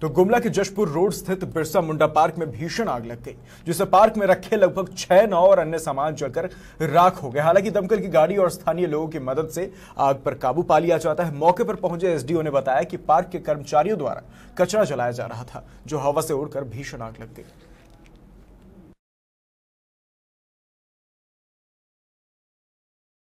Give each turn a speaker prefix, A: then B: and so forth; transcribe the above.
A: तो गुमला के जशपुर रोड स्थित बिरसा मुंडा पार्क में भीषण आग लग गई जिससे पार्क में रखे लगभग छह नाव और अन्य सामान जलकर राख हो गया हालांकि दमकल की गाड़ी और स्थानीय लोगों की मदद से आग पर काबू पा लिया जाता है मौके पर पहुंचे एसडीओ ने बताया कि पार्क के कर्मचारियों द्वारा कचरा जलाया जा रहा था जो हवा से उड़कर भीषण आग लग गई